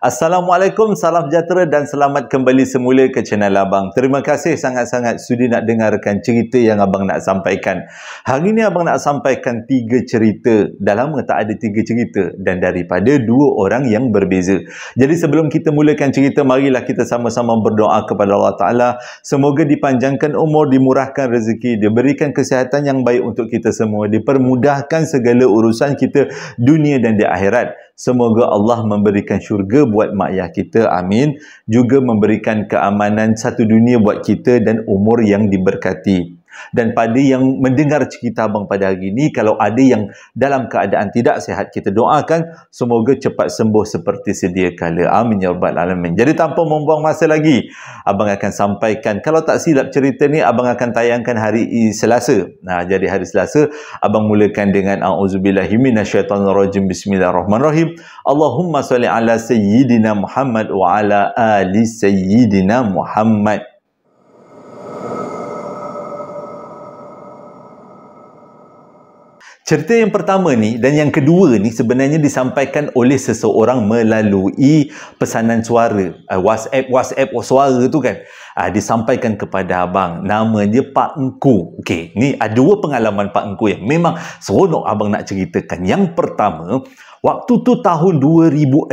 Assalamualaikum, salam sejahtera dan selamat kembali semula ke channel Abang. Terima kasih sangat-sangat sudi nak dengarkan cerita yang Abang nak sampaikan. Hari ini Abang nak sampaikan tiga cerita. Dah lama tak ada tiga cerita dan daripada dua orang yang berbeza. Jadi sebelum kita mulakan cerita, marilah kita sama-sama berdoa kepada Allah Ta'ala. Semoga dipanjangkan umur, dimurahkan rezeki, diberikan kesihatan yang baik untuk kita semua, dipermudahkan segala urusan kita dunia dan di akhirat. Semoga Allah memberikan syurga buat mak ayah kita. Amin. Juga memberikan keamanan satu dunia buat kita dan umur yang diberkati dan pada yang mendengar cerita abang pada hari ini kalau ada yang dalam keadaan tidak sihat kita doakan semoga cepat sembuh seperti sedia kala amin ya rabbal alamin jadi tanpa membuang masa lagi abang akan sampaikan kalau tak silap cerita ni abang akan tayangkan hari Selasa nah jadi hari Selasa abang mulakan dengan auzubillahi minasyaitonirrajim bismillahirrahmanirrahim Allahumma salli ala sayyidina Muhammad wa ala ali sayyidina Muhammad Cerita yang pertama ni dan yang kedua ni sebenarnya disampaikan oleh seseorang melalui pesanan suara. Uh, WhatsApp, WhatsApp suara tu kan. Uh, disampaikan kepada abang. Namanya Pak Engku. Okay, ni ada dua pengalaman Pak Engku yang memang seronok abang nak ceritakan. Yang pertama, waktu tu tahun 2006,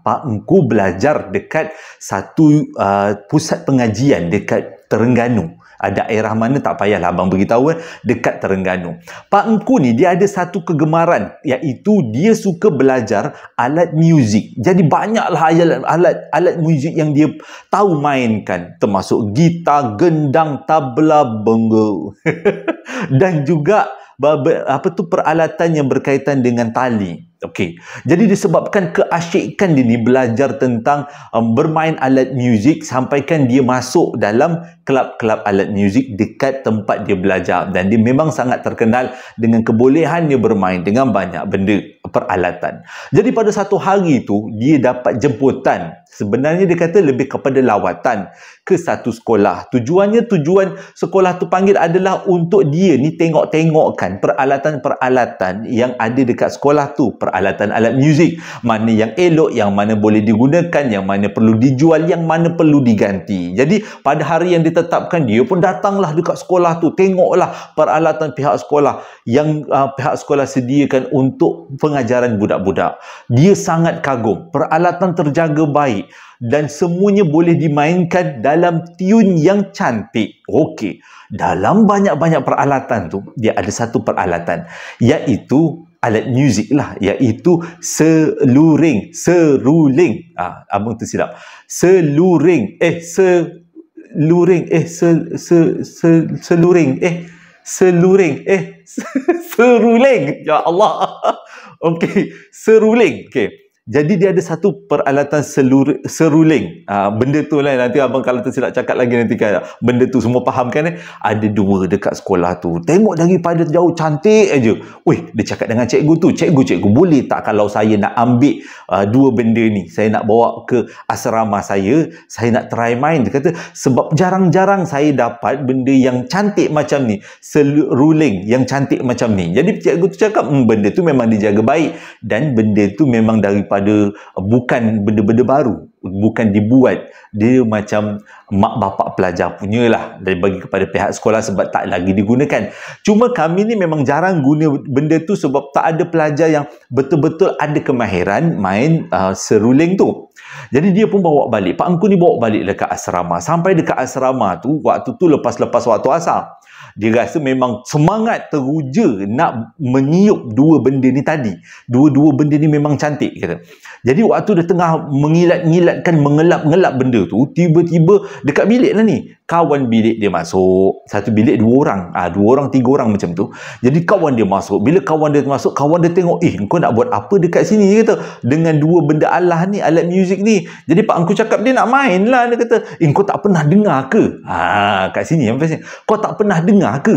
Pak Engku belajar dekat satu uh, pusat pengajian dekat Terengganu. Ah, daerah mana tak payahlah abang beritahu eh, dekat Terengganu Pak Engku ni dia ada satu kegemaran iaitu dia suka belajar alat muzik jadi banyaklah alat alat, alat muzik yang dia tahu mainkan termasuk gitar gendang tabla bengo dan juga apa tu peralatan yang berkaitan dengan tali. Okey. Jadi disebabkan keasyikan dia ni belajar tentang um, bermain alat muzik sampaikan dia masuk dalam kelab-kelab alat muzik dekat tempat dia belajar dan dia memang sangat terkenal dengan kebolehan dia bermain dengan banyak benda peralatan. Jadi pada satu hari tu dia dapat jemputan. Sebenarnya dia kata lebih kepada lawatan ke satu sekolah. Tujuannya tujuan sekolah tu panggil adalah untuk dia ni tengok-tengokkan peralatan-peralatan yang ada dekat sekolah tu, peralatan alat muzik, mana yang elok, yang mana boleh digunakan, yang mana perlu dijual, yang mana perlu diganti. Jadi pada hari yang ditetapkan dia pun datanglah dekat sekolah tu, tengoklah peralatan pihak sekolah yang uh, pihak sekolah sediakan untuk pengajaran budak-budak. Dia sangat kagum, peralatan terjaga baik dan semuanya boleh dimainkan dalam tune yang cantik. Okey, dalam banyak-banyak peralatan tu, dia ada satu peralatan iaitu alat muzik lah iaitu seluring seruling ah, abang tersilap seluring eh seluring eh se, se, se, seluring eh seluring eh seruling ya Allah okey seruling okey jadi dia ada satu peralatan selur, seruling ha, benda tu lah nanti abang kalau tu tersilap cakap lagi nanti kan benda tu semua faham kan eh? ada dua dekat sekolah tu tengok daripada jauh cantik aja weh dia cakap dengan cikgu tu cikgu cikgu boleh tak kalau saya nak ambil uh, dua benda ni saya nak bawa ke asrama saya saya nak try main dia kata sebab jarang-jarang saya dapat benda yang cantik macam ni seruling yang cantik macam ni jadi cikgu tu cakap hmm, benda tu memang dijaga baik dan benda tu memang dari kepada uh, bukan benda-benda baru bukan dibuat dia macam mak bapak pelajar punya lah dari bagi kepada pihak sekolah sebab tak lagi digunakan cuma kami ni memang jarang guna benda tu sebab tak ada pelajar yang betul-betul ada kemahiran main uh, seruling tu jadi dia pun bawa balik Pak Angku ni bawa balik dekat asrama sampai dekat asrama tu waktu tu lepas-lepas waktu asal dia rasa memang semangat teruja nak meniup dua benda ni tadi dua-dua benda ni memang cantik kata. jadi waktu dia tengah mengilat-ngilatkan mengelap-ngelap benda tu tiba-tiba dekat bilik lah ni kawan bilik dia masuk satu bilik dua orang ah ha, dua orang tiga orang macam tu jadi kawan dia masuk bila kawan dia masuk kawan dia tengok eh kau nak buat apa dekat sini dia kata dengan dua benda Allah ni alat muzik ni jadi pak engkau cakap dia nak main lah dia kata eh kau tak pernah dengar ke ha kat sini yang pasal kau tak pernah dengar ke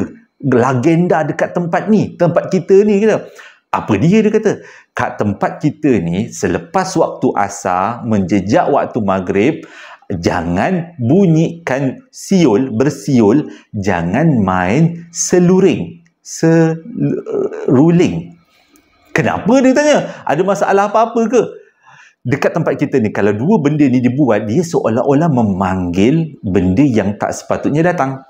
legenda dekat tempat ni tempat kita ni kata apa dia dia kata kat tempat kita ni selepas waktu asar menjejak waktu maghrib jangan bunyikan siul bersiul jangan main seluring seruling kenapa dia tanya ada masalah apa-apa ke dekat tempat kita ni kalau dua benda ni dibuat dia seolah-olah memanggil benda yang tak sepatutnya datang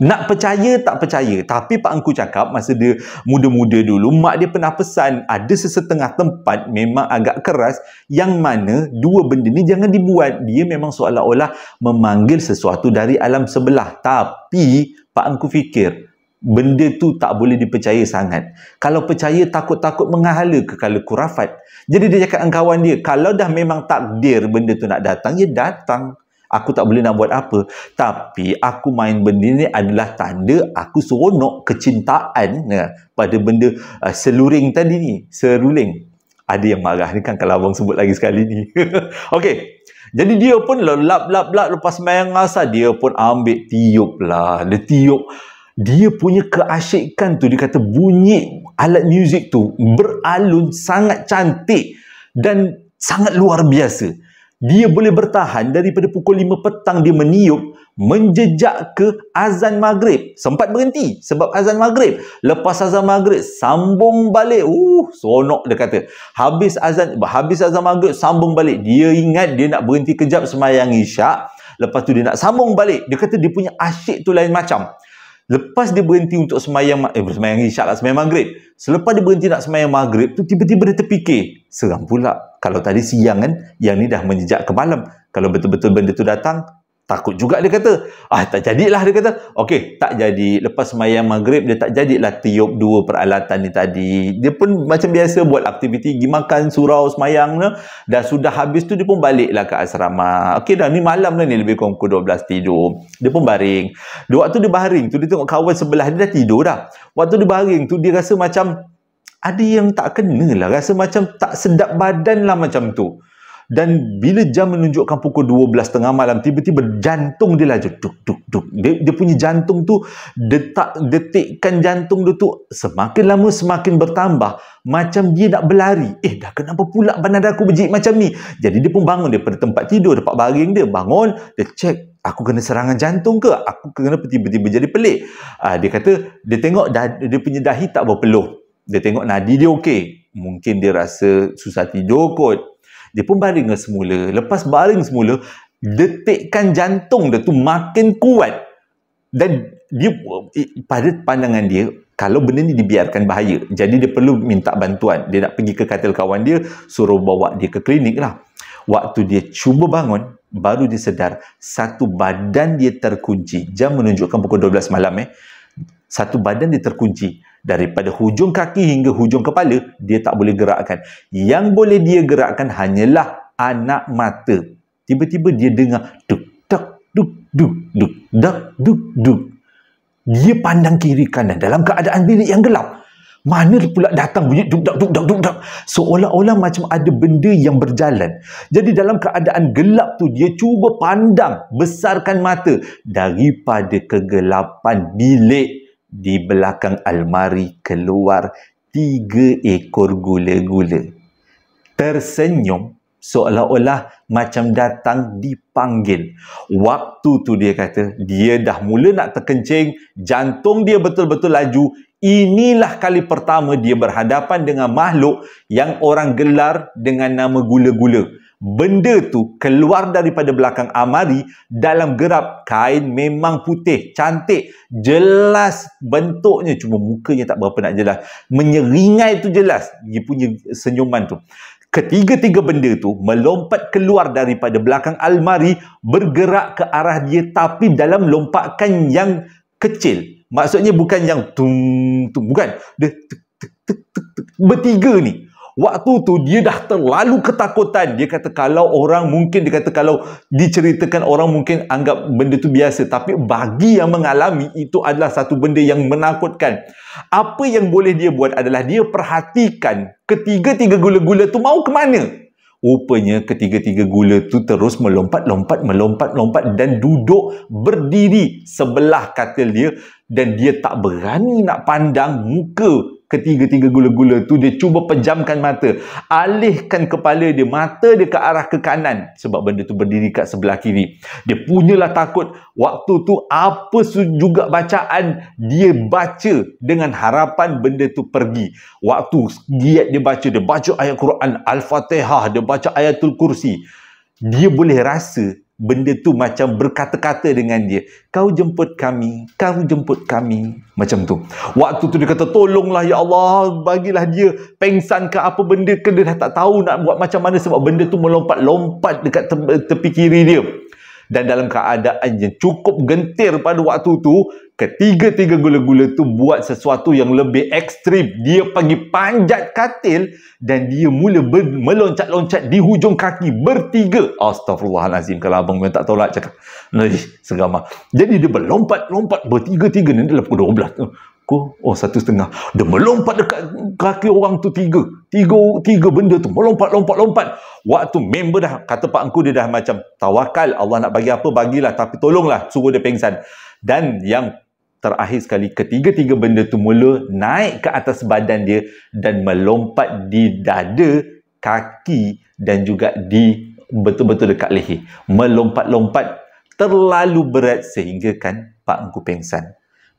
nak percaya tak percaya Tapi Pak Angku cakap Masa dia muda-muda dulu Mak dia pernah pesan Ada sesetengah tempat Memang agak keras Yang mana Dua benda ni jangan dibuat Dia memang seolah-olah Memanggil sesuatu dari alam sebelah Tapi Pak Angku fikir Benda tu tak boleh dipercaya sangat Kalau percaya takut-takut menghala kekala kurafat Jadi dia cakap dengan kawan dia Kalau dah memang takdir benda tu nak datang Ya datang Aku tak boleh nak buat apa. Tapi aku main benda ni adalah tanda aku seronok kecintaan ya, pada benda uh, seluring tadi ni. Seruling. Ada yang marah ni kan kalau abang sebut lagi sekali ni. okay. Jadi dia pun lelap-lap-lap lepas main ngasa dia pun ambil tiup lah. Dia tiup. Dia punya keasyikan tu. Dia kata bunyi alat muzik tu beralun sangat cantik dan sangat luar biasa dia boleh bertahan daripada pukul 5 petang dia meniup menjejak ke azan maghrib sempat berhenti sebab azan maghrib lepas azan maghrib sambung balik uh seronok dia kata habis azan habis azan maghrib sambung balik dia ingat dia nak berhenti kejap semayang isyak lepas tu dia nak sambung balik dia kata dia punya asyik tu lain macam Lepas dia berhenti untuk semayang, eh semayang isyak lah, semayang maghrib. Selepas dia berhenti nak semayang maghrib, tu tiba-tiba dia terfikir. Seram pula. Kalau tadi siang kan, yang ni dah menjejak ke malam. Kalau betul-betul benda tu datang, Takut juga dia kata. Ah, tak jadilah dia kata. Okey, tak jadi. Lepas semayang maghrib, dia tak jadilah tiup dua peralatan ni tadi. Dia pun macam biasa buat aktiviti pergi makan surau semayang ni. Dah sudah habis tu, dia pun baliklah ke asrama. Okey dah, ni malam lah ni lebih kurang pukul 12 tidur. Dia pun baring. Dia waktu dia baring tu, dia tengok kawan sebelah dia dah tidur dah. Waktu dia baring tu, dia rasa macam ada yang tak kena lah. Rasa macam tak sedap badan lah macam tu dan bila jam menunjukkan pukul 12.30 malam tiba-tiba jantung dia laju duk duk duk. dia, dia punya jantung tu detak detikkan jantung dia tu semakin lama semakin bertambah macam dia nak berlari eh dah kenapa pula badan aku berjerit macam ni jadi dia pun bangun daripada tempat tidur dapat baring dia bangun dia cek aku kena serangan jantung ke aku kena tiba-tiba jadi pelik uh, dia kata dia tengok dah, dia punya dahi tak berpeluh dia tengok nadi dia okey mungkin dia rasa susah tidur kot dia pun baring semula lepas baring semula detikkan jantung dia tu makin kuat dan dia pada pandangan dia kalau benda ni dibiarkan bahaya jadi dia perlu minta bantuan dia nak pergi ke katil kawan dia suruh bawa dia ke klinik lah waktu dia cuba bangun baru dia sedar satu badan dia terkunci jam menunjukkan pukul 12 malam eh satu badan dia terkunci daripada hujung kaki hingga hujung kepala dia tak boleh gerakkan yang boleh dia gerakkan hanyalah anak mata tiba-tiba dia dengar duk tak duk duk duk dak duk duk dia pandang kiri kanan dalam keadaan bilik yang gelap mana pula datang bunyi duk dak duk dak duk dak seolah-olah macam ada benda yang berjalan jadi dalam keadaan gelap tu dia cuba pandang besarkan mata daripada kegelapan bilik di belakang almari keluar tiga ekor gula-gula. Tersenyum seolah-olah macam datang dipanggil. Waktu tu dia kata, dia dah mula nak terkencing, jantung dia betul-betul laju. Inilah kali pertama dia berhadapan dengan makhluk yang orang gelar dengan nama gula-gula benda tu keluar daripada belakang amari dalam gerab kain memang putih cantik jelas bentuknya cuma mukanya tak berapa nak jelas menyeringai tu jelas dia punya senyuman tu ketiga-tiga benda tu melompat keluar daripada belakang almari bergerak ke arah dia tapi dalam lompakan yang kecil maksudnya bukan yang tung tung bukan dia tuk, tuk, tuk, tuk, tuk, bertiga ni waktu tu dia dah terlalu ketakutan dia kata kalau orang mungkin dia kata kalau diceritakan orang mungkin anggap benda tu biasa tapi bagi yang mengalami itu adalah satu benda yang menakutkan apa yang boleh dia buat adalah dia perhatikan ketiga-tiga gula-gula tu mau ke mana rupanya ketiga-tiga gula tu terus melompat-lompat melompat-lompat dan duduk berdiri sebelah katil dia dan dia tak berani nak pandang muka ketiga-tiga gula-gula tu dia cuba pejamkan mata alihkan kepala dia mata dia ke arah ke kanan sebab benda tu berdiri kat sebelah kiri dia punyalah takut waktu tu apa juga bacaan dia baca dengan harapan benda tu pergi waktu giat dia baca dia baca ayat Quran Al-Fatihah dia baca ayatul kursi dia boleh rasa benda tu macam berkata-kata dengan dia kau jemput kami kau jemput kami macam tu waktu tu dia kata tolonglah ya Allah bagilah dia pengsan ke apa benda ke dia dah tak tahu nak buat macam mana sebab benda tu melompat-lompat dekat tepi kiri dia dan dalam keadaan yang cukup gentir pada waktu tu ketiga-tiga gula-gula tu buat sesuatu yang lebih ekstrim dia pergi panjat katil dan dia mula ber- meloncat-loncat di hujung kaki bertiga astagfirullahalazim kalau abang tak tahu lah cakap Nih, segama jadi dia berlompat-lompat bertiga-tiga ni dalam pukul 12 tu aku oh satu setengah dia melompat dekat kaki orang tu tiga tiga tiga benda tu melompat lompat lompat waktu member dah kata pak engku dia dah macam tawakal Allah nak bagi apa bagilah tapi tolonglah suruh dia pengsan dan yang terakhir sekali ketiga-tiga benda tu mula naik ke atas badan dia dan melompat di dada kaki dan juga di betul-betul dekat leher melompat-lompat terlalu berat sehingga kan pak engku pengsan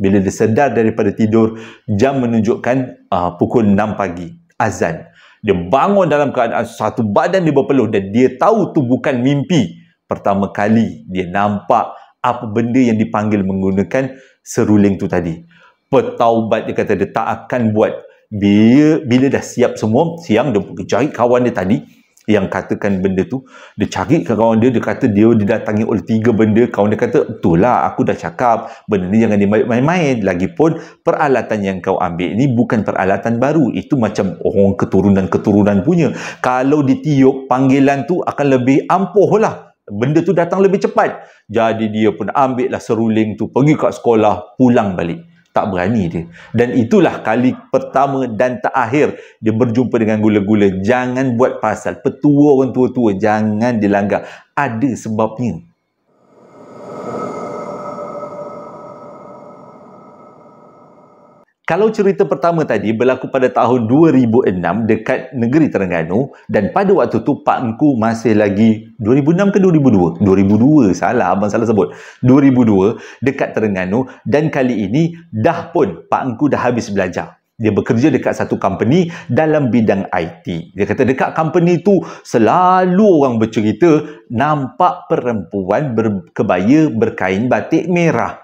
bila dia sedar daripada tidur, jam menunjukkan uh, pukul 6 pagi, azan. Dia bangun dalam keadaan satu badan dia berpeluh dan dia tahu tu bukan mimpi. Pertama kali dia nampak apa benda yang dipanggil menggunakan seruling tu tadi. Petaubat dia kata dia tak akan buat. Bila, bila dah siap semua, siang dia pergi cari kawan dia tadi, yang katakan benda tu dia cari ke kawan dia dia kata dia didatangi oleh tiga benda kawan dia kata betul lah aku dah cakap benda ni jangan dimain-main lagipun peralatan yang kau ambil ni bukan peralatan baru itu macam orang keturunan-keturunan punya kalau ditiup panggilan tu akan lebih ampuh lah benda tu datang lebih cepat jadi dia pun ambil lah seruling tu pergi kat sekolah pulang balik tak berani dia dan itulah kali pertama dan terakhir dia berjumpa dengan gula-gula jangan buat pasal petua orang tua-tua jangan dilanggar ada sebabnya Kalau cerita pertama tadi berlaku pada tahun 2006 dekat negeri Terengganu dan pada waktu tu Pak Engku masih lagi 2006 ke 2002? 2002 salah abang salah sebut. 2002 dekat Terengganu dan kali ini dah pun Pak Engku dah habis belajar. Dia bekerja dekat satu company dalam bidang IT. Dia kata dekat company tu selalu orang bercerita nampak perempuan berkebaya berkain batik merah.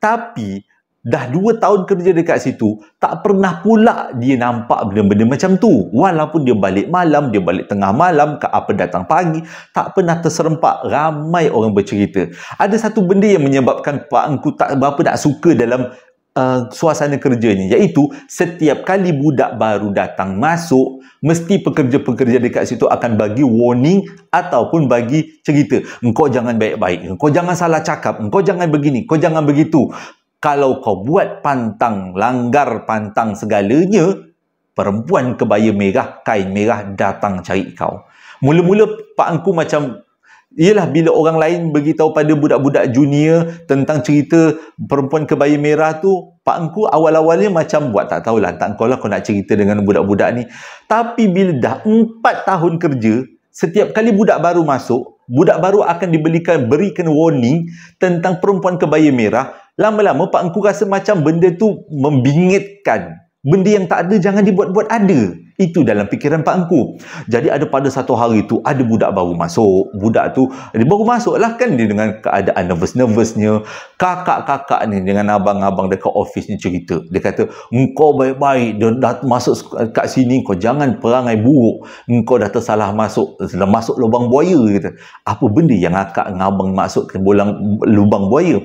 Tapi dah 2 tahun kerja dekat situ tak pernah pula dia nampak benda-benda macam tu walaupun dia balik malam dia balik tengah malam ke apa datang pagi tak pernah terserempak ramai orang bercerita ada satu benda yang menyebabkan pak engku tak berapa nak suka dalam uh, suasana kerjanya iaitu setiap kali budak baru datang masuk mesti pekerja-pekerja dekat situ akan bagi warning ataupun bagi cerita engkau jangan baik-baik engkau jangan salah cakap engkau jangan begini engkau jangan begitu kalau kau buat pantang, langgar pantang segalanya, perempuan kebaya merah, kain merah datang cari kau. Mula-mula Pak Angku macam, ialah bila orang lain beritahu pada budak-budak junior tentang cerita perempuan kebaya merah tu, Pak Angku awal-awalnya macam buat tak tahulah, tak kau lah kau nak cerita dengan budak-budak ni. Tapi bila dah 4 tahun kerja, setiap kali budak baru masuk, budak baru akan diberikan berikan warning tentang perempuan kebaya merah lama-lama pak engku rasa macam benda tu membingitkan benda yang tak ada jangan dibuat-buat ada itu dalam fikiran pak engku jadi ada pada satu hari tu ada budak baru masuk budak tu dia baru masuk lah kan dia dengan keadaan nervous-nervousnya kakak-kakak ni dengan abang-abang dekat office ni cerita dia kata engkau baik-baik dia dah masuk kat sini kau jangan perangai buruk engkau dah tersalah masuk dah masuk lubang buaya kata. apa benda yang akak dengan abang masuk ke bolang, lubang buaya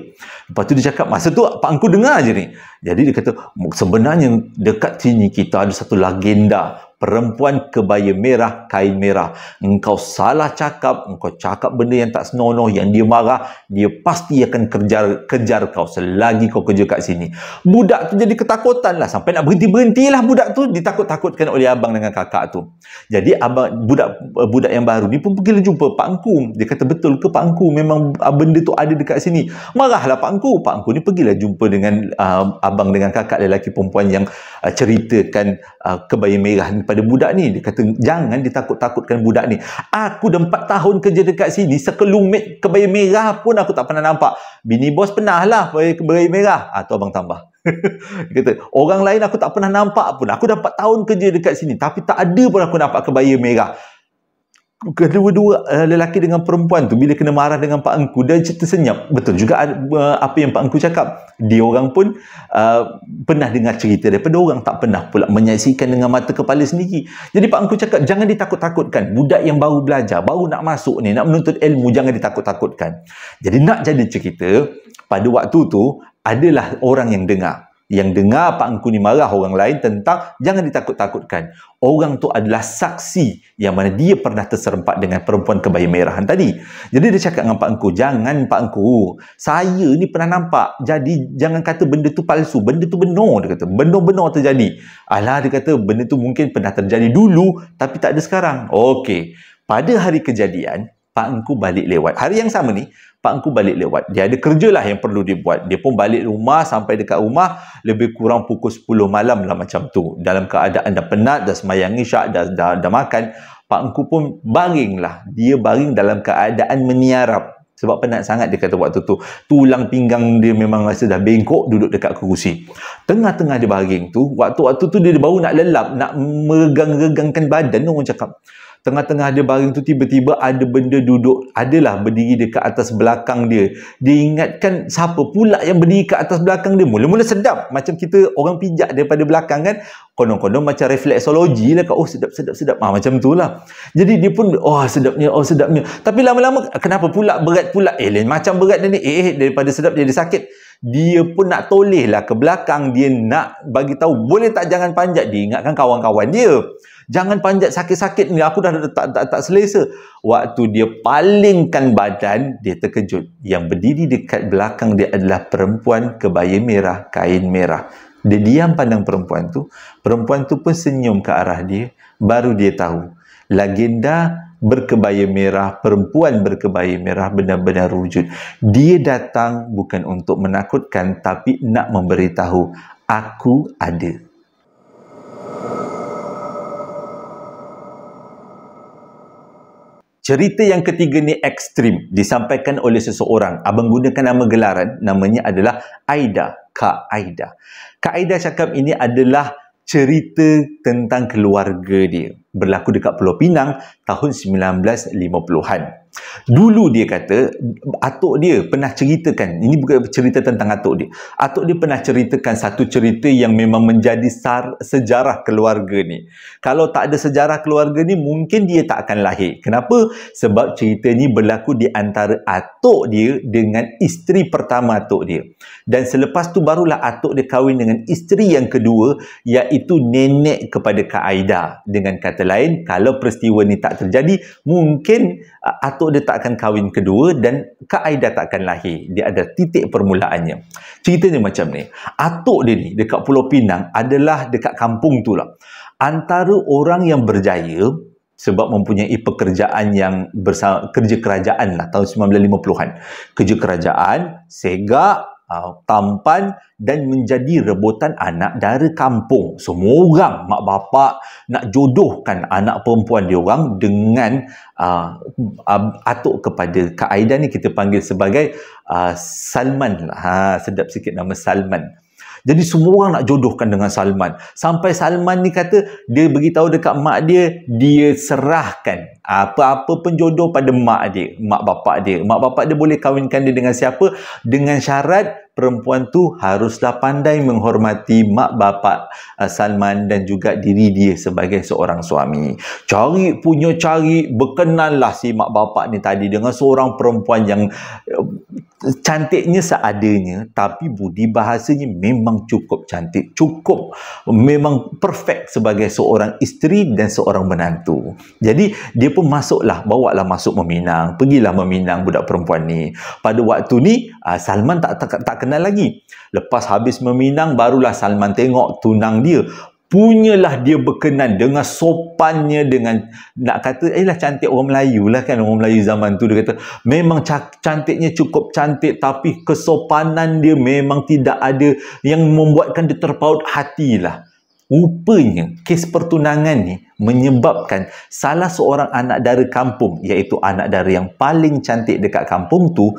Lepas tu dia cakap, masa tu Pak Angku dengar je ni. Jadi dia kata, sebenarnya dekat sini kita ada satu legenda perempuan kebaya merah, kain merah. Engkau salah cakap, engkau cakap benda yang tak senonoh, yang dia marah, dia pasti akan kejar, kejar kau selagi kau kerja kat sini. Budak tu jadi ketakutan lah. Sampai nak berhenti-berhentilah budak tu ditakut-takutkan oleh abang dengan kakak tu. Jadi abang budak eh, budak yang baru ni pun pergi jumpa Pak Angku. Dia kata betul ke Pak Angku memang ah, benda tu ada dekat sini. Marahlah Pak Angku. Pak Angku ni pergilah jumpa dengan uh, abang dengan kakak lelaki perempuan yang uh, ceritakan uh, kebaya merah pada budak ni dia kata jangan ditakut-takutkan budak ni aku dah empat tahun kerja dekat sini sekelumit kebaya merah pun aku tak pernah nampak bini bos pernah lah kebaya merah atau ah, abang tambah dia kata orang lain aku tak pernah nampak pun aku dah empat tahun kerja dekat sini tapi tak ada pun aku nampak kebaya merah kedua-dua eh, lelaki dengan perempuan tu bila kena marah dengan pak engku dia tersenyap betul juga eh, apa yang pak engku cakap dia orang pun uh, pernah dengar cerita daripada orang tak pernah pula menyaksikan dengan mata kepala sendiri jadi pak engku cakap jangan ditakut-takutkan budak yang baru belajar baru nak masuk ni nak menuntut ilmu jangan ditakut-takutkan jadi nak jadi cerita pada waktu tu adalah orang yang dengar yang dengar Pak Engku ni marah orang lain tentang jangan ditakut-takutkan. Orang tu adalah saksi yang mana dia pernah terserempak dengan perempuan kebaya merahan tadi. Jadi dia cakap dengan Pak Engku, jangan Pak Engku, saya ni pernah nampak. Jadi jangan kata benda tu palsu, benda tu benar dia kata. Benar-benar terjadi. Alah dia kata benda tu mungkin pernah terjadi dulu tapi tak ada sekarang. Okey. Pada hari kejadian, Pak Engku balik lewat. Hari yang sama ni, Pak Engku balik lewat. Dia ada kerja lah yang perlu dibuat. Dia pun balik rumah sampai dekat rumah lebih kurang pukul 10 malam lah macam tu. Dalam keadaan dah penat, dah semayang isyak, dah, dah, dah makan. Pak Engku pun baring lah. Dia baring dalam keadaan meniarap. Sebab penat sangat dia kata waktu tu. Tulang pinggang dia memang rasa dah bengkok duduk dekat kerusi. Tengah-tengah dia baring tu, waktu-waktu tu dia baru nak lelap, nak meregang-regangkan badan tu orang cakap tengah-tengah dia baring tu tiba-tiba ada benda duduk adalah berdiri dekat atas belakang dia dia ingatkan siapa pula yang berdiri kat atas belakang dia mula-mula sedap macam kita orang pijak daripada belakang kan konon-konon macam refleksologi lah kat, oh sedap sedap sedap ah, macam tu lah jadi dia pun oh sedapnya oh sedapnya tapi lama-lama kenapa pula berat pula eh lain macam berat dia ni eh, eh daripada sedap jadi sakit dia pun nak toleh lah ke belakang dia nak bagi tahu boleh tak jangan panjat dia ingatkan kawan-kawan dia Jangan panjat sakit-sakit ni. Aku dah tak, tak, tak selesa. Waktu dia palingkan badan, dia terkejut. Yang berdiri dekat belakang dia adalah perempuan kebaya merah, kain merah. Dia diam pandang perempuan tu. Perempuan tu pun senyum ke arah dia. Baru dia tahu. Legenda berkebaya merah, perempuan berkebaya merah benar-benar wujud. Dia datang bukan untuk menakutkan tapi nak memberitahu. Aku ada. Cerita yang ketiga ni ekstrim disampaikan oleh seseorang. Abang gunakan nama gelaran, namanya adalah Aida, Kak Aida. Kak Aida cakap ini adalah cerita tentang keluarga dia. Berlaku dekat Pulau Pinang tahun 1950-an. Dulu dia kata atuk dia pernah ceritakan ini bukan cerita tentang atuk dia. Atuk dia pernah ceritakan satu cerita yang memang menjadi sar, sejarah keluarga ni. Kalau tak ada sejarah keluarga ni mungkin dia tak akan lahir. Kenapa? Sebab cerita ni berlaku di antara atuk dia dengan isteri pertama atuk dia. Dan selepas tu barulah atuk dia kahwin dengan isteri yang kedua iaitu nenek kepada Kak Aida. Dengan kata lain, kalau peristiwa ni tak terjadi, mungkin atuk dia tak akan kahwin kedua dan Kak Aida tak akan lahir. Dia ada titik permulaannya. Ceritanya macam ni. Atuk dia ni dekat Pulau Pinang adalah dekat kampung tu lah. Antara orang yang berjaya sebab mempunyai pekerjaan yang bersama, kerja kerajaan lah tahun 1950-an. Kerja kerajaan, segak, uh, tampan dan menjadi rebutan anak dari kampung. Semua orang mak bapak nak jodohkan anak perempuan dia orang dengan uh, uh, atuk kepada Kak Aida ni kita panggil sebagai uh, Salman. Lah. Ha sedap sikit nama Salman. Jadi semua orang nak jodohkan dengan Salman. Sampai Salman ni kata dia beritahu dekat mak dia dia serahkan apa-apa pun jodoh pada mak dia, mak bapak dia. Mak bapak dia boleh kawinkan dia dengan siapa dengan syarat perempuan tu haruslah pandai menghormati mak bapak uh, Salman dan juga diri dia sebagai seorang suami. Cari punya cari berkenanlah si mak bapak ni tadi dengan seorang perempuan yang uh, cantiknya seadanya tapi budi bahasanya memang cukup cantik, cukup memang perfect sebagai seorang isteri dan seorang menantu. Jadi dia pun masuklah, bawalah masuk meminang, pergilah meminang budak perempuan ni. Pada waktu ni uh, Salman tak tak, tak kenal lagi. Lepas habis meminang, barulah Salman tengok tunang dia. Punyalah dia berkenan dengan sopannya, dengan nak kata, eh lah cantik orang Melayu lah kan, orang Melayu zaman tu. Dia kata, memang cantiknya cukup cantik, tapi kesopanan dia memang tidak ada yang membuatkan dia terpaut hatilah rupanya kes pertunangan ni menyebabkan salah seorang anak dari kampung iaitu anak dari yang paling cantik dekat kampung tu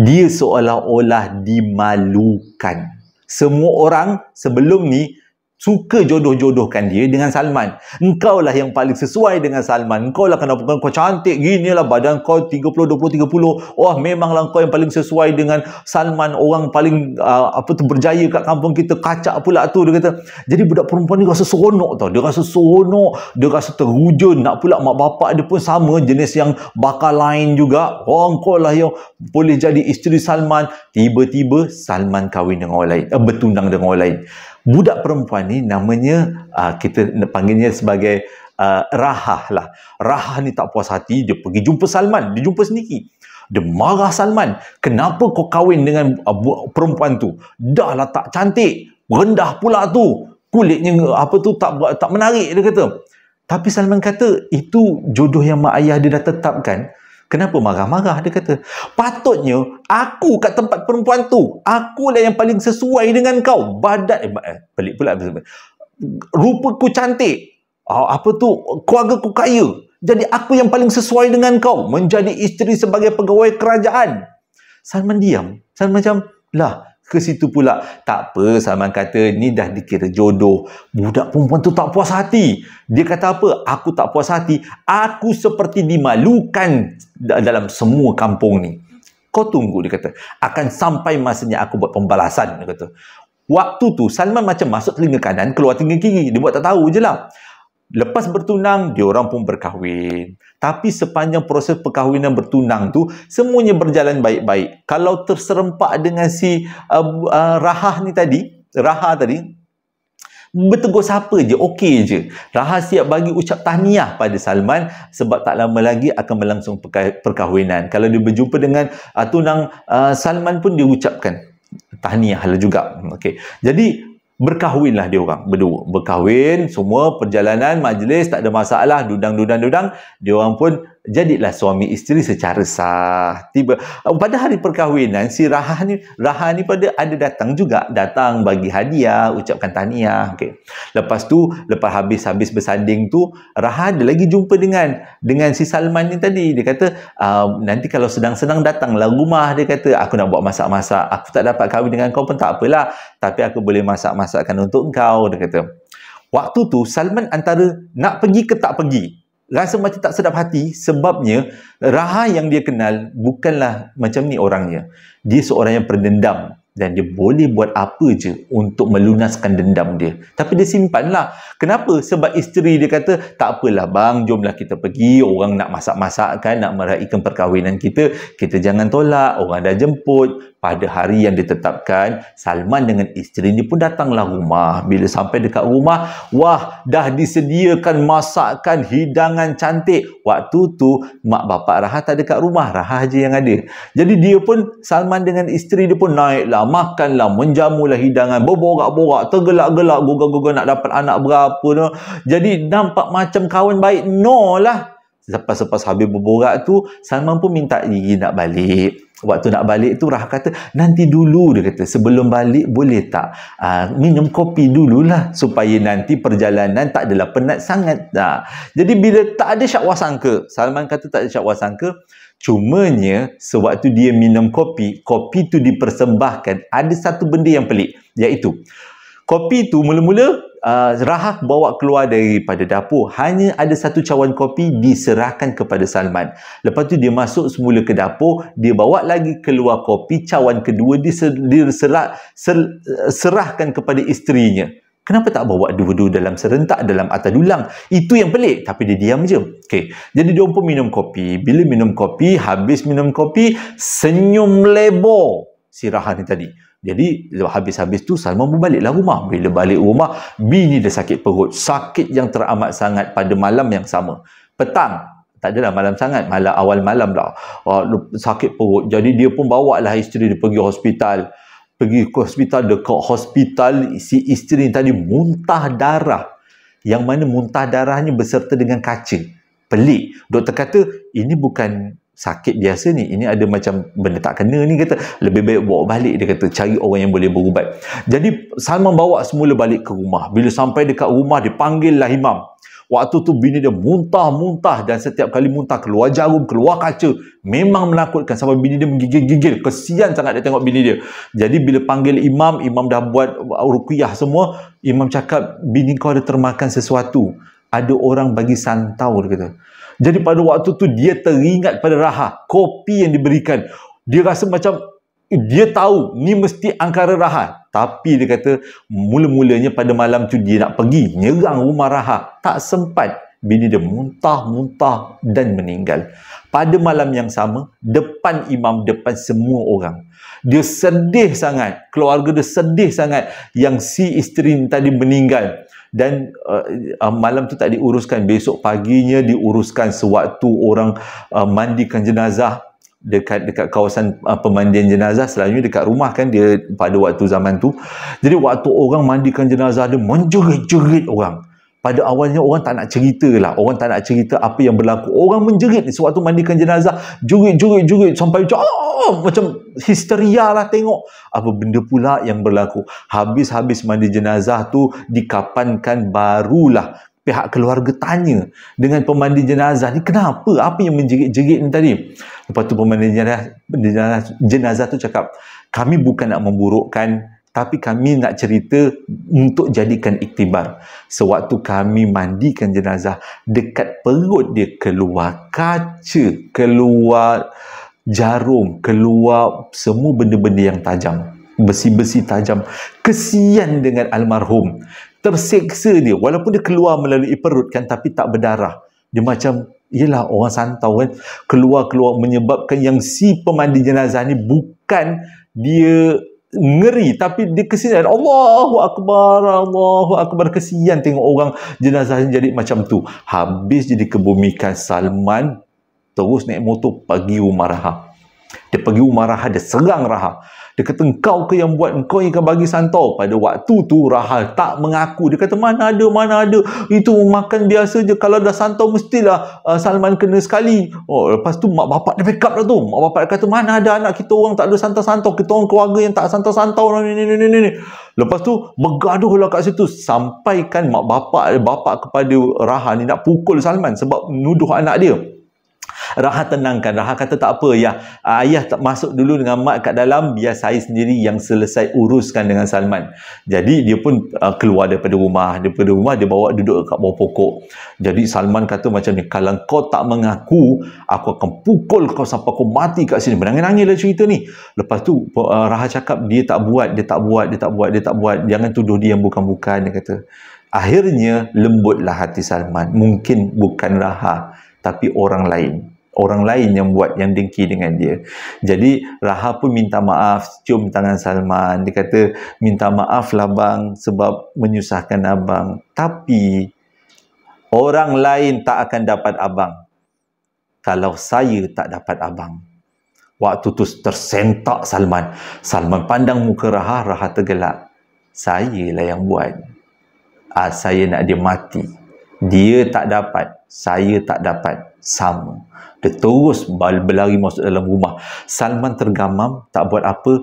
dia seolah-olah dimalukan semua orang sebelum ni suka jodoh-jodohkan dia dengan Salman. Engkau lah yang paling sesuai dengan Salman. Engkau lah kenapa kau cantik gini lah badan kau 30, 20, 30. Wah memanglah kau yang paling sesuai dengan Salman. Orang paling uh, apa tu berjaya kat kampung kita. Kacak pula tu dia kata. Jadi budak perempuan ni rasa seronok tau. Dia rasa seronok. Dia rasa terhujun. Nak pula mak bapak dia pun sama jenis yang bakal lain juga. Wah oh, engkau lah yang boleh jadi isteri Salman. Tiba-tiba Salman kahwin dengan orang lain. Eh, bertundang dengan orang lain budak perempuan ni namanya uh, kita panggilnya sebagai uh, Rahah lah. Rahah ni tak puas hati, dia pergi jumpa Salman, dia jumpa sendiri. Dia marah Salman, kenapa kau kahwin dengan uh, perempuan tu? Dah lah tak cantik, rendah pula tu. Kulitnya apa tu tak tak menarik dia kata. Tapi Salman kata itu jodoh yang mak ayah dia dah tetapkan. Kenapa marah-marah? Dia kata, patutnya aku kat tempat perempuan tu, aku lah yang paling sesuai dengan kau. Badat, eh, eh balik pula. Rupaku cantik. Oh, apa tu? Keluarga ku kaya. Jadi aku yang paling sesuai dengan kau. Menjadi isteri sebagai pegawai kerajaan. Salman diam. Salman macam, lah, ke situ pula. Tak apa, Salman kata, ni dah dikira jodoh. Budak perempuan tu tak puas hati. Dia kata apa? Aku tak puas hati. Aku seperti dimalukan dalam semua kampung ni. Kau tunggu, dia kata. Akan sampai masanya aku buat pembalasan, dia kata. Waktu tu, Salman macam masuk telinga kanan, keluar telinga kiri. Dia buat tak tahu je lah lepas bertunang dia orang pun berkahwin tapi sepanjang proses perkahwinan bertunang tu semuanya berjalan baik-baik kalau terserempak dengan si uh, uh, rahah ni tadi rahah tadi bertegur siapa je okey je rahah siap bagi ucap tahniah pada Salman sebab tak lama lagi akan melangsung perkahwinan kalau dia berjumpa dengan uh, tunang uh, Salman pun dia ucapkan tahniah lah juga Okay, jadi berkahwinlah dia orang berdua berkahwin semua perjalanan majlis tak ada masalah dudang-dudang-dudang dia orang pun jadilah suami isteri secara sah tiba uh, pada hari perkahwinan si Rahah ni Rahah ni pada ada datang juga datang bagi hadiah ucapkan tahniah okey lepas tu lepas habis habis bersanding tu Rahah ada lagi jumpa dengan dengan si Salman ni tadi dia kata ah, nanti kalau sedang-sedang datanglah rumah dia kata aku nak buat masak-masak aku tak dapat kahwin dengan kau pun tak apalah tapi aku boleh masak-masakkan untuk kau dia kata Waktu tu Salman antara nak pergi ke tak pergi rasa macam tak sedap hati sebabnya Rahal yang dia kenal bukanlah macam ni orangnya. Dia seorang yang berdendam dan dia boleh buat apa je untuk melunaskan dendam dia. Tapi dia simpanlah. Kenapa? Sebab isteri dia kata, tak apalah bang, jomlah kita pergi. Orang nak masak-masakkan, nak meraihkan perkahwinan kita. Kita jangan tolak, orang dah jemput pada hari yang ditetapkan Salman dengan isteri ni pun datanglah rumah bila sampai dekat rumah wah dah disediakan masakan hidangan cantik waktu tu mak bapak Rahah tak dekat rumah Rahah je yang ada jadi dia pun Salman dengan isteri dia pun naiklah makanlah menjamulah hidangan berborak-borak tergelak-gelak gugur-gugur nak dapat anak berapa tu jadi nampak macam kawan baik no lah lepas-lepas habis berborak tu Salman pun minta Gigi nak balik waktu nak balik tu Rah kata nanti dulu dia kata sebelum balik boleh tak uh, minum kopi dululah supaya nanti perjalanan tak adalah penat sangat uh. jadi bila tak ada syakwa sangka Salman kata tak ada syakwa sangka cumanya sewaktu dia minum kopi kopi tu dipersembahkan ada satu benda yang pelik iaitu kopi tu mula-mula uh, ah, Rahaf bawa keluar daripada dapur hanya ada satu cawan kopi diserahkan kepada Salman lepas tu dia masuk semula ke dapur dia bawa lagi keluar kopi cawan kedua diserah, serahkan kepada isterinya kenapa tak bawa dua-dua dalam serentak dalam atas dulang itu yang pelik tapi dia diam je okay. jadi dia pun minum kopi bila minum kopi habis minum kopi senyum lebo si Rahaf ni tadi jadi habis-habis tu Salman pun baliklah rumah. Bila balik rumah, bini dia sakit perut. Sakit yang teramat sangat pada malam yang sama. Petang, tak adalah malam sangat, malam awal malam dah. Ah, sakit perut. Jadi dia pun bawa lah isteri dia pergi hospital. Pergi ke hospital, dekat hospital si isteri tadi muntah darah. Yang mana muntah darahnya berserta dengan kaca. Pelik. Doktor kata, ini bukan sakit biasa ni ini ada macam benda tak kena ni kata lebih baik bawa balik dia kata cari orang yang boleh berubat jadi Salman bawa semula balik ke rumah bila sampai dekat rumah dipanggil lah imam waktu tu bini dia muntah-muntah dan setiap kali muntah keluar jarum keluar kaca memang menakutkan sampai bini dia menggigil-gigil kesian sangat dia tengok bini dia jadi bila panggil imam imam dah buat rukiah semua imam cakap bini kau ada termakan sesuatu ada orang bagi santau dia kata jadi pada waktu tu dia teringat pada Raha, kopi yang diberikan. Dia rasa macam eh, dia tahu ni mesti angkara Raha. Tapi dia kata mula-mulanya pada malam tu dia nak pergi nyerang rumah Raha. Tak sempat. Bini dia muntah-muntah dan meninggal. Pada malam yang sama, depan imam, depan semua orang. Dia sedih sangat. Keluarga dia sedih sangat yang si isteri tadi meninggal dan uh, uh, malam tu tak diuruskan besok paginya diuruskan sewaktu orang uh, mandikan jenazah dekat dekat kawasan uh, pemandian jenazah selalunya dekat rumah kan dia pada waktu zaman tu jadi waktu orang mandikan jenazah dia menjerit-jerit orang pada awalnya orang tak nak cerita lah orang tak nak cerita apa yang berlaku orang menjerit ni sewaktu mandikan jenazah jurit jurit jurit sampai macam oh, macam histeria lah tengok apa benda pula yang berlaku habis-habis mandi jenazah tu dikapankan barulah pihak keluarga tanya dengan pemandi jenazah ni kenapa apa yang menjerit-jerit ni tadi lepas tu pemandi jenazah, jenazah, jenazah tu cakap kami bukan nak memburukkan tapi kami nak cerita untuk jadikan iktibar sewaktu kami mandikan jenazah dekat perut dia keluar kaca keluar jarum keluar semua benda-benda yang tajam besi-besi tajam kesian dengan almarhum terseksa dia walaupun dia keluar melalui perut kan tapi tak berdarah dia macam ialah orang santau kan keluar-keluar menyebabkan yang si pemandi jenazah ni bukan dia ngeri tapi di kesian Allahu akbar Allahu akbar kesian tengok orang jenazah jadi macam tu habis jadi kebumikan Salman terus naik motor pergi Umaraha dia pergi Umaraha dia serang Rahab dia kata, engkau ke yang buat, engkau yang akan bagi santau. Pada waktu tu, Rahal tak mengaku. Dia kata, mana ada, mana ada. Itu makan biasa je. Kalau dah santau, mestilah uh, Salman kena sekali. Oh, lepas tu, mak bapak dia backup lah tu. Mak bapak kata, mana ada anak kita orang tak ada santau-santau. Kita orang keluarga yang tak santau-santau. Ni, ni, ni, ni, ni. Lepas tu, bergaduh lah kat situ. Sampaikan mak bapak, bapak kepada Rahal ni nak pukul Salman sebab nuduh anak dia. Rahat tenangkan. rahat kata tak apa ya. Ayah tak masuk dulu dengan mak kat dalam biar saya sendiri yang selesai uruskan dengan Salman. Jadi dia pun uh, keluar daripada rumah. Daripada rumah dia bawa duduk kat bawah pokok. Jadi Salman kata macam ni, kalau kau tak mengaku, aku akan pukul kau sampai kau mati kat sini. Menangis-nangis lah cerita ni. Lepas tu uh, Rahah cakap dia tak buat, dia tak buat, dia tak buat, dia tak buat. Jangan tuduh dia yang bukan-bukan dia kata. Akhirnya lembutlah hati Salman. Mungkin bukan Rahah tapi orang lain orang lain yang buat yang dengki dengan dia. Jadi Rahab pun minta maaf, cium tangan Salman. Dia kata, minta maaf lah bang sebab menyusahkan abang. Tapi orang lain tak akan dapat abang kalau saya tak dapat abang. Waktu tu tersentak Salman. Salman pandang muka Rahab, Rahab tergelak. lah yang buat. Ah, saya nak dia mati. Dia tak dapat saya tak dapat sama dia terus berlari masuk dalam rumah Salman tergamam tak buat apa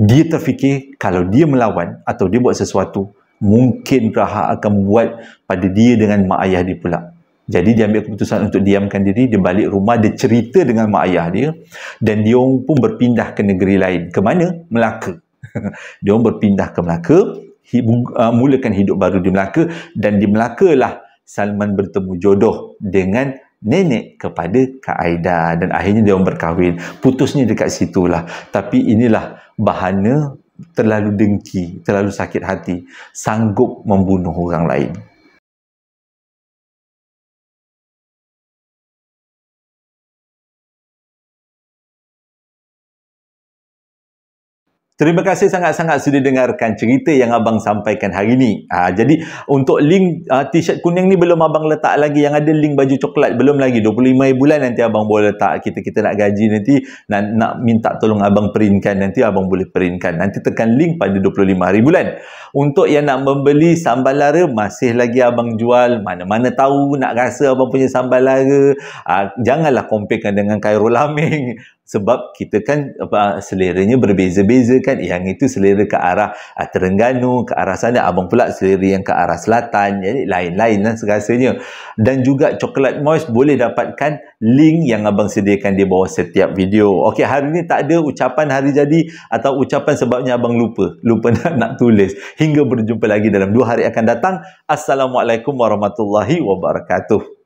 dia terfikir kalau dia melawan atau dia buat sesuatu mungkin Raha akan buat pada dia dengan mak ayah dia pula jadi dia ambil keputusan untuk diamkan diri dia balik rumah dia cerita dengan mak ayah dia dan dia pun berpindah ke negeri lain ke mana? Melaka dia pun berpindah ke Melaka uh, mulakan hidup baru di Melaka dan di Melaka lah Salman bertemu jodoh dengan nenek kepada Kak Aida dan akhirnya dia berkahwin. Putusnya dekat situlah. Tapi inilah bahana terlalu dengki, terlalu sakit hati, sanggup membunuh orang lain. Terima kasih sangat-sangat sudah dengarkan cerita yang abang sampaikan hari ini. Ha, jadi untuk link uh, t-shirt kuning ni belum abang letak lagi yang ada link baju coklat belum lagi 25 bulan nanti abang boleh letak kita kita nak gaji nanti nak, nak minta tolong abang printkan nanti abang boleh printkan. Nanti tekan link pada 25 hari bulan. Untuk yang nak membeli sambal lara masih lagi abang jual mana-mana tahu nak rasa abang punya sambal lara uh, janganlah compare dengan Khairul Aming sebab kita kan apa seleranya berbeza-beza kan yang itu selera ke arah uh, Terengganu ke arah sana abang pula selera yang ke arah selatan jadi lain-lain lah segasanya dan juga coklat moist boleh dapatkan link yang abang sediakan di bawah setiap video okey hari ni tak ada ucapan hari jadi atau ucapan sebabnya abang lupa lupa nak, nak tulis hingga berjumpa lagi dalam dua hari akan datang assalamualaikum warahmatullahi wabarakatuh